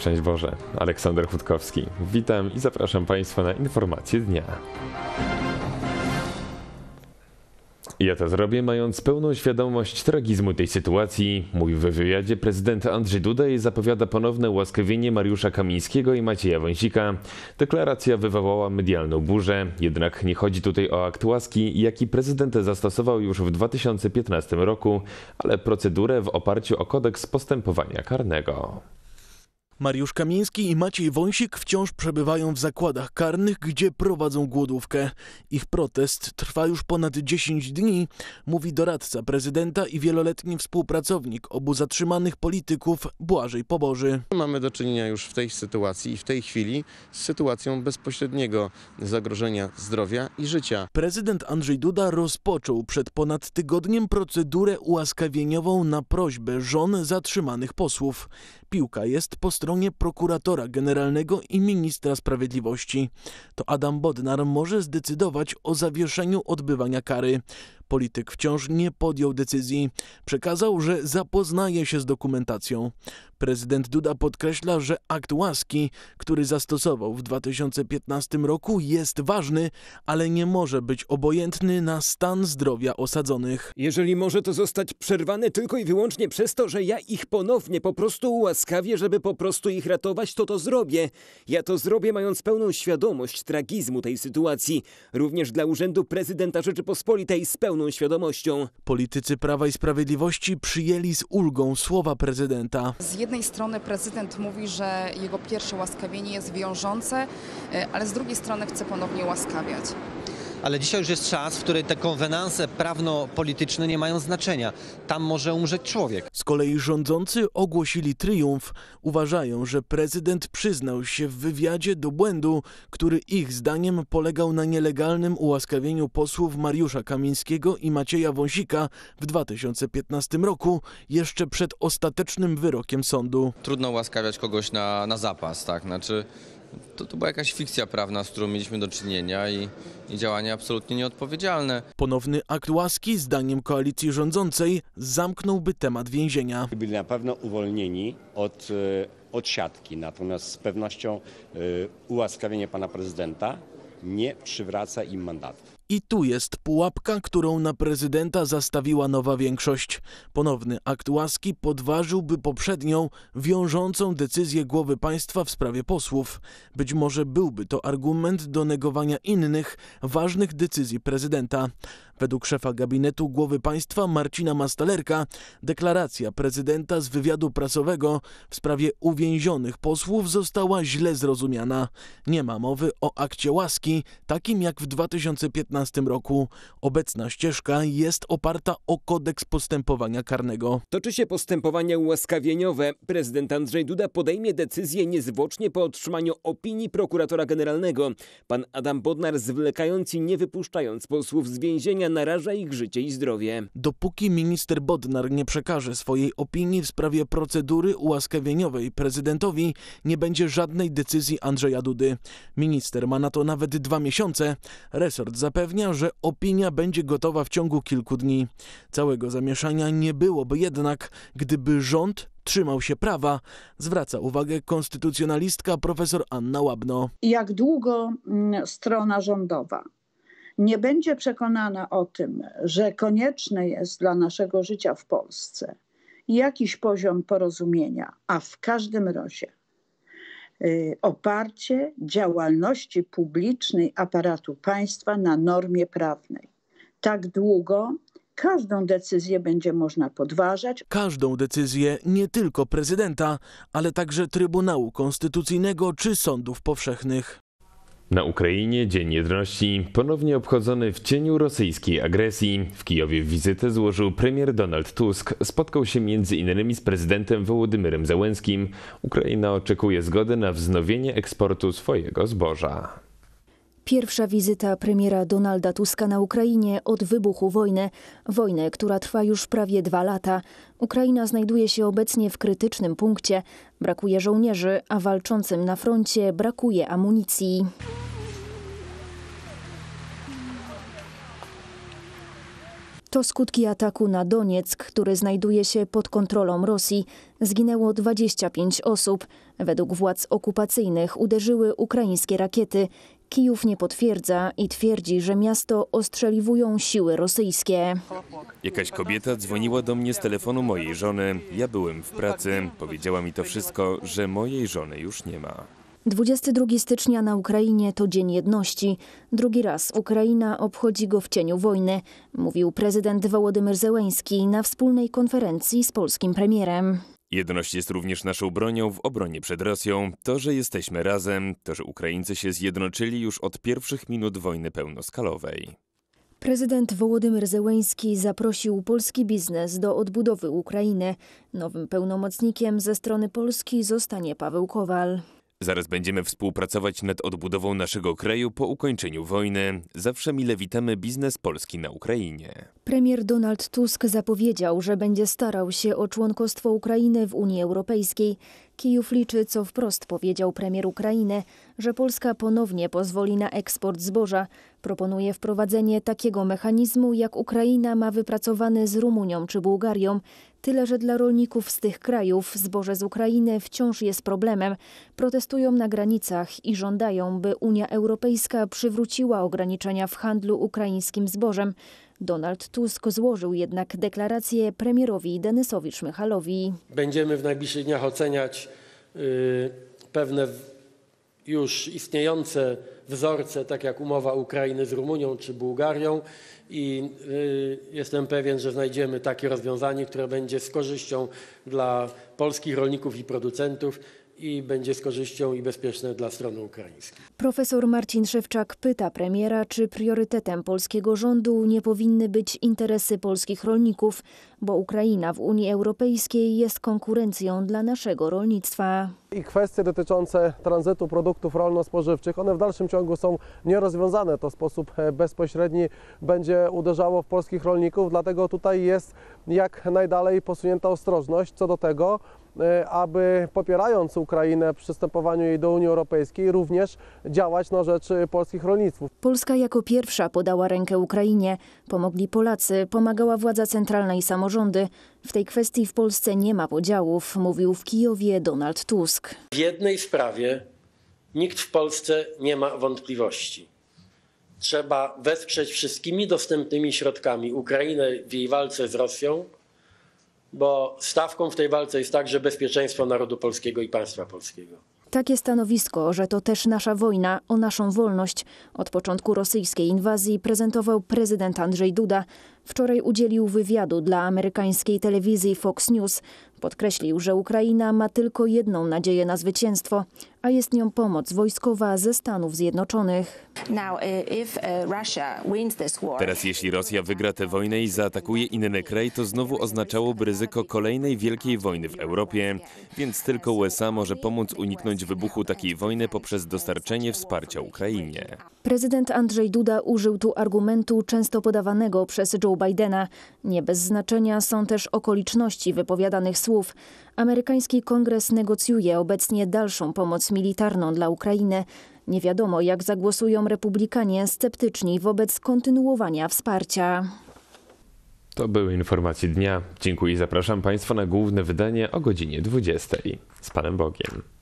Szczęść Boże, Aleksander Chudkowski. Witam i zapraszam Państwa na informacje dnia. Ja to zrobię mając pełną świadomość tragizmu tej sytuacji. Mój w wywiadzie prezydent Andrzej Dudaj zapowiada ponowne łaskawienie Mariusza Kamińskiego i Macieja Wąsika. Deklaracja wywołała medialną burzę, jednak nie chodzi tutaj o akt łaski, jaki prezydent zastosował już w 2015 roku, ale procedurę w oparciu o kodeks postępowania karnego. Mariusz Kamiński i Maciej Wąsik wciąż przebywają w zakładach karnych, gdzie prowadzą głodówkę. Ich protest trwa już ponad 10 dni, mówi doradca prezydenta i wieloletni współpracownik obu zatrzymanych polityków Błażej Poboży. Mamy do czynienia już w tej sytuacji i w tej chwili z sytuacją bezpośredniego zagrożenia zdrowia i życia. Prezydent Andrzej Duda rozpoczął przed ponad tygodniem procedurę ułaskawieniową na prośbę żon zatrzymanych posłów piłka jest po stronie prokuratora generalnego i ministra sprawiedliwości. To Adam Bodnar może zdecydować o zawieszeniu odbywania kary. Polityk wciąż nie podjął decyzji. Przekazał, że zapoznaje się z dokumentacją. Prezydent Duda podkreśla, że akt łaski, który zastosował w 2015 roku, jest ważny, ale nie może być obojętny na stan zdrowia osadzonych. Jeżeli może to zostać przerwane tylko i wyłącznie przez to, że ja ich ponownie po prostu ułaskawię, żeby po prostu ich ratować, to to zrobię. Ja to zrobię mając pełną świadomość tragizmu tej sytuacji, również dla Urzędu Prezydenta Rzeczypospolitej z pełną świadomością. Politycy Prawa i Sprawiedliwości przyjęli z ulgą słowa prezydenta. Z jednej strony prezydent mówi, że jego pierwsze łaskawienie jest wiążące, e, ale z drugiej strony chce ponownie łaskawiać. Ale dzisiaj już jest czas, w którym te konwenanse prawno-polityczne nie mają znaczenia. Tam może umrzeć człowiek. Z kolei rządzący ogłosili triumf. Uważają, że prezydent przyznał się w wywiadzie do błędu, który ich zdaniem polegał na nielegalnym ułaskawieniu posłów Mariusza Kamińskiego i Macieja Wąsika w 2015 roku, jeszcze przed ostatecznym wyrokiem sądu. Trudno ułaskawiać kogoś na, na zapas, tak? Znaczy to, to była jakaś fikcja prawna, z którą mieliśmy do czynienia i, i działania absolutnie nieodpowiedzialne. Ponowny akt łaski, zdaniem koalicji rządzącej, zamknąłby temat więzienia. Byli na pewno uwolnieni od, e, odsiadki, siatki, natomiast z pewnością e, ułaskawienie pana prezydenta nie przywraca im mandatów. I tu jest pułapka, którą na prezydenta zastawiła nowa większość. Ponowny akt łaski podważyłby poprzednią, wiążącą decyzję głowy państwa w sprawie posłów. Być może byłby to argument do negowania innych, ważnych decyzji prezydenta. Według szefa gabinetu głowy państwa Marcina Mastalerka deklaracja prezydenta z wywiadu prasowego w sprawie uwięzionych posłów została źle zrozumiana. Nie ma mowy o akcie łaski, takim jak w 2015 roku. Obecna ścieżka jest oparta o kodeks postępowania karnego. Toczy się postępowanie ułaskawieniowe. Prezydent Andrzej Duda podejmie decyzję niezwłocznie po otrzymaniu opinii prokuratora generalnego. Pan Adam Bodnar zwlekając i nie wypuszczając posłów z więzienia naraża ich życie i zdrowie. Dopóki minister Bodnar nie przekaże swojej opinii w sprawie procedury ułaskawieniowej prezydentowi, nie będzie żadnej decyzji Andrzeja Dudy. Minister ma na to nawet dwa miesiące. Resort zapewnia, że opinia będzie gotowa w ciągu kilku dni. Całego zamieszania nie byłoby jednak, gdyby rząd trzymał się prawa, zwraca uwagę konstytucjonalistka profesor Anna Łabno. Jak długo mm, strona rządowa nie będzie przekonana o tym, że konieczne jest dla naszego życia w Polsce jakiś poziom porozumienia, a w każdym razie y, oparcie działalności publicznej aparatu państwa na normie prawnej. Tak długo każdą decyzję będzie można podważać. Każdą decyzję nie tylko prezydenta, ale także Trybunału Konstytucyjnego czy sądów powszechnych. Na Ukrainie Dzień Jedności, ponownie obchodzony w cieniu rosyjskiej agresji. W Kijowie wizytę złożył premier Donald Tusk. Spotkał się m.in. z prezydentem Wołodymyrem Zełenskim. Ukraina oczekuje zgody na wznowienie eksportu swojego zboża. Pierwsza wizyta premiera Donalda Tuska na Ukrainie od wybuchu wojny, wojny, która trwa już prawie dwa lata. Ukraina znajduje się obecnie w krytycznym punkcie. Brakuje żołnierzy, a walczącym na froncie brakuje amunicji. To skutki ataku na Donieck, który znajduje się pod kontrolą Rosji. Zginęło 25 osób. Według władz okupacyjnych uderzyły ukraińskie rakiety. Kijów nie potwierdza i twierdzi, że miasto ostrzeliwują siły rosyjskie. Jakaś kobieta dzwoniła do mnie z telefonu mojej żony. Ja byłem w pracy. Powiedziała mi to wszystko, że mojej żony już nie ma. 22 stycznia na Ukrainie to Dzień Jedności. Drugi raz Ukraina obchodzi go w cieniu wojny, mówił prezydent Wołodymyr Zełeński na wspólnej konferencji z polskim premierem. Jedność jest również naszą bronią w obronie przed Rosją. To, że jesteśmy razem, to, że Ukraińcy się zjednoczyli już od pierwszych minut wojny pełnoskalowej. Prezydent Wołodymyr Zełeński zaprosił polski biznes do odbudowy Ukrainy. Nowym pełnomocnikiem ze strony Polski zostanie Paweł Kowal. Zaraz będziemy współpracować nad odbudową naszego kraju po ukończeniu wojny. Zawsze mile witamy biznes polski na Ukrainie. Premier Donald Tusk zapowiedział, że będzie starał się o członkostwo Ukrainy w Unii Europejskiej. Kijów liczy, co wprost powiedział premier Ukrainy, że Polska ponownie pozwoli na eksport zboża. Proponuje wprowadzenie takiego mechanizmu, jak Ukraina ma wypracowany z Rumunią czy Bułgarią. Tyle, że dla rolników z tych krajów zboże z Ukrainy wciąż jest problemem. Protestują na granicach i żądają, by Unia Europejska przywróciła ograniczenia w handlu ukraińskim zbożem. Donald Tusk złożył jednak deklarację premierowi Denysowi Szmychalowi. Będziemy w najbliższych dniach oceniać y, pewne już istniejące wzorce, tak jak umowa Ukrainy z Rumunią czy Bułgarią i y, jestem pewien, że znajdziemy takie rozwiązanie, które będzie z korzyścią dla polskich rolników i producentów i będzie z korzyścią i bezpieczne dla strony ukraińskiej. Profesor Marcin Szewczak pyta premiera, czy priorytetem polskiego rządu nie powinny być interesy polskich rolników, bo Ukraina w Unii Europejskiej jest konkurencją dla naszego rolnictwa. I kwestie dotyczące tranzytu produktów rolno-spożywczych, one w dalszym ciągu są nierozwiązane. To w sposób e, bezpośredni będzie uderzało w polskich rolników, dlatego tutaj jest jak najdalej posunięta ostrożność co do tego, E, aby popierając Ukrainę w przystępowaniu jej do Unii Europejskiej, również działać na rzecz e, polskich rolnictwów. Polska jako pierwsza podała rękę Ukrainie. Pomogli Polacy, pomagała władza centralna i samorządy. W tej kwestii w Polsce nie ma podziałów, mówił w Kijowie Donald Tusk. W jednej sprawie nikt w Polsce nie ma wątpliwości. Trzeba wesprzeć wszystkimi dostępnymi środkami Ukrainę w jej walce z Rosją bo stawką w tej walce jest także bezpieczeństwo narodu polskiego i państwa polskiego. Takie stanowisko, że to też nasza wojna o naszą wolność, od początku rosyjskiej inwazji prezentował prezydent Andrzej Duda. Wczoraj udzielił wywiadu dla amerykańskiej telewizji Fox News. Podkreślił, że Ukraina ma tylko jedną nadzieję na zwycięstwo a jest nią pomoc wojskowa ze Stanów Zjednoczonych. E, Teraz jeśli Rosja wygra tę wojnę i zaatakuje inny kraj, to znowu oznaczałoby ryzyko kolejnej wielkiej wojny w Europie, więc tylko USA może pomóc uniknąć wybuchu takiej wojny poprzez dostarczenie wsparcia Ukrainie. Prezydent Andrzej Duda użył tu argumentu często podawanego przez Joe Bidena. Nie bez znaczenia są też okoliczności wypowiadanych słów. Amerykański kongres negocjuje obecnie dalszą pomoc militarną dla Ukrainy. Nie wiadomo, jak zagłosują republikanie sceptyczni wobec kontynuowania wsparcia. To były informacje dnia. Dziękuję i zapraszam Państwa na główne wydanie o godzinie 20. Z Panem Bogiem.